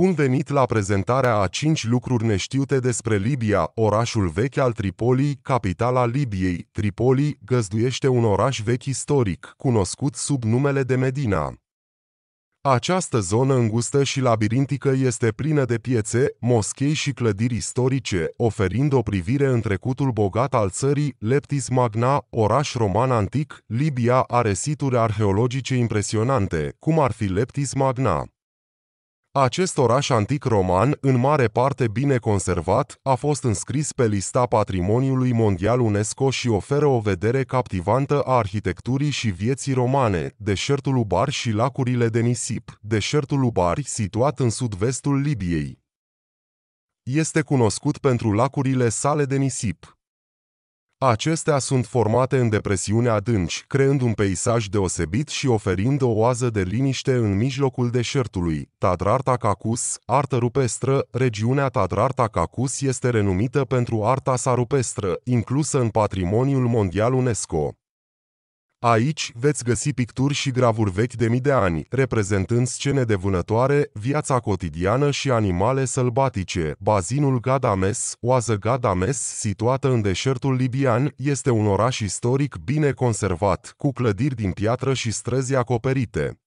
Bun venit la prezentarea a 5 lucruri neștiute despre Libia, orașul vechi al Tripoli, capitala Libiei. Tripoli găzduiește un oraș vechi istoric, cunoscut sub numele de Medina. Această zonă îngustă și labirintică este plină de piețe, moschei și clădiri istorice, oferind o privire în trecutul bogat al țării, Leptis Magna, oraș roman antic, Libia are situri arheologice impresionante, cum ar fi Leptis Magna. Acest oraș antic roman, în mare parte bine conservat, a fost înscris pe lista Patrimoniului Mondial UNESCO și oferă o vedere captivantă a arhitecturii și vieții romane, deșertul Ubar și lacurile de nisip, deșertul Ubar situat în sud-vestul Libiei. Este cunoscut pentru lacurile sale de nisip, Acestea sunt formate în depresiune adânci, creând un peisaj deosebit și oferind o oază de liniște în mijlocul deșertului. tadrar Cacus, artă rupestră, regiunea tadrar Cacus este renumită pentru arta sa rupestră, inclusă în patrimoniul mondial UNESCO. Aici veți găsi picturi și gravuri vechi de mii de ani, reprezentând scene de vânătoare, viața cotidiană și animale sălbatice. Bazinul Gadames, oază Gadames, situată în deșertul libian, este un oraș istoric bine conservat, cu clădiri din piatră și străzi acoperite.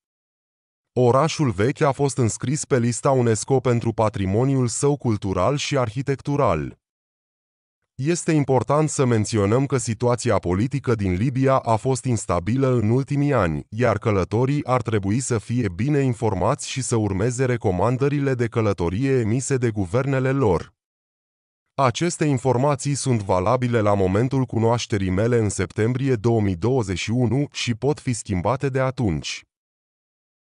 Orașul vechi a fost înscris pe lista UNESCO pentru patrimoniul său cultural și arhitectural. Este important să menționăm că situația politică din Libia a fost instabilă în ultimii ani, iar călătorii ar trebui să fie bine informați și să urmeze recomandările de călătorie emise de guvernele lor. Aceste informații sunt valabile la momentul cunoașterii mele în septembrie 2021 și pot fi schimbate de atunci.